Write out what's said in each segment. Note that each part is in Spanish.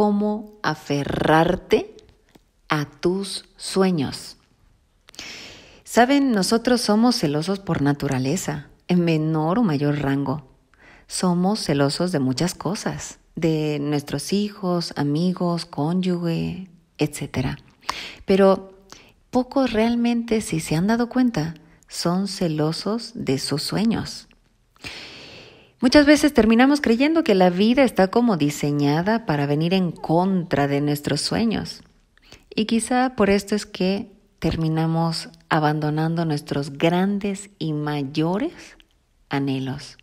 cómo aferrarte a tus sueños. Saben, nosotros somos celosos por naturaleza, en menor o mayor rango. Somos celosos de muchas cosas, de nuestros hijos, amigos, cónyuge, etc. Pero pocos realmente, si se han dado cuenta, son celosos de sus sueños. Muchas veces terminamos creyendo que la vida está como diseñada para venir en contra de nuestros sueños. Y quizá por esto es que terminamos abandonando nuestros grandes y mayores anhelos.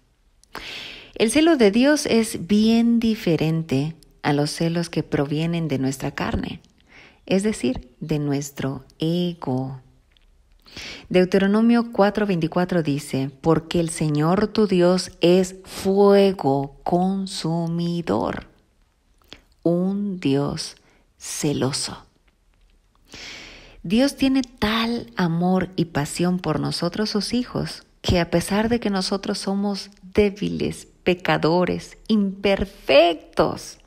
El celo de Dios es bien diferente a los celos que provienen de nuestra carne, es decir, de nuestro ego. Deuteronomio 4:24 dice, porque el Señor tu Dios es fuego consumidor, un Dios celoso. Dios tiene tal amor y pasión por nosotros sus hijos, que a pesar de que nosotros somos débiles, pecadores, imperfectos,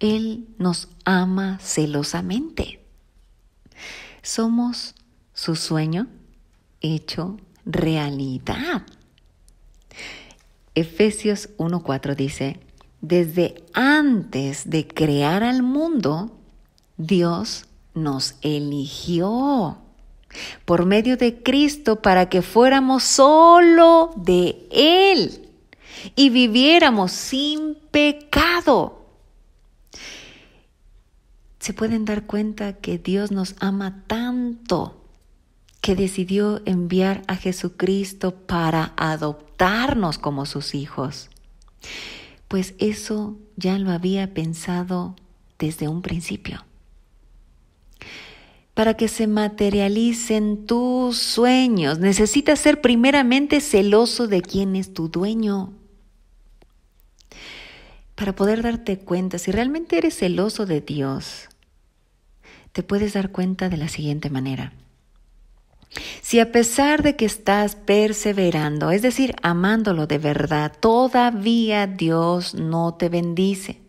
Él nos ama celosamente. Somos su sueño hecho realidad. Efesios 1.4 dice, desde antes de crear al mundo, Dios nos eligió por medio de Cristo para que fuéramos solo de Él y viviéramos sin pecado. Se pueden dar cuenta que Dios nos ama tanto que decidió enviar a Jesucristo para adoptarnos como sus hijos. Pues eso ya lo había pensado desde un principio. Para que se materialicen tus sueños, necesitas ser primeramente celoso de quién es tu dueño. Para poder darte cuenta, si realmente eres celoso de Dios, te puedes dar cuenta de la siguiente manera. Si a pesar de que estás perseverando, es decir, amándolo de verdad, todavía Dios no te bendice.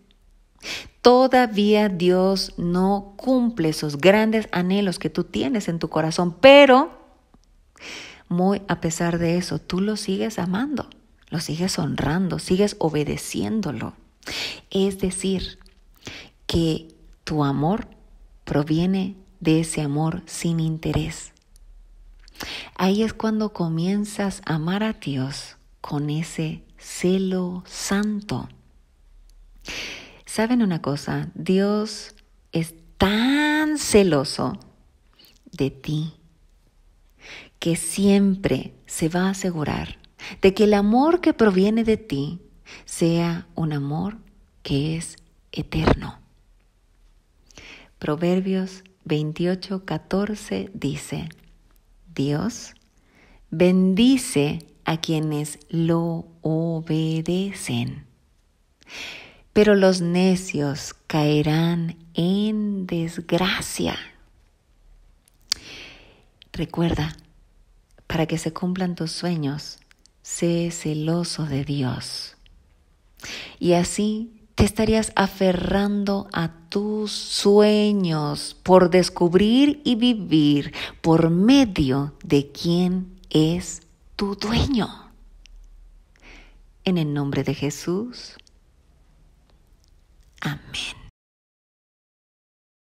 Todavía Dios no cumple esos grandes anhelos que tú tienes en tu corazón, pero muy a pesar de eso, tú lo sigues amando, lo sigues honrando, sigues obedeciéndolo. Es decir, que tu amor proviene de ese amor sin interés, Ahí es cuando comienzas a amar a Dios con ese celo santo. ¿Saben una cosa? Dios es tan celoso de ti que siempre se va a asegurar de que el amor que proviene de ti sea un amor que es eterno. Proverbios 28, 14 dice, Dios bendice a quienes lo obedecen. Pero los necios caerán en desgracia. Recuerda, para que se cumplan tus sueños, sé celoso de Dios. Y así te estarías aferrando a tus sueños por descubrir y vivir por medio de quien es tu dueño. En el nombre de Jesús. Amén.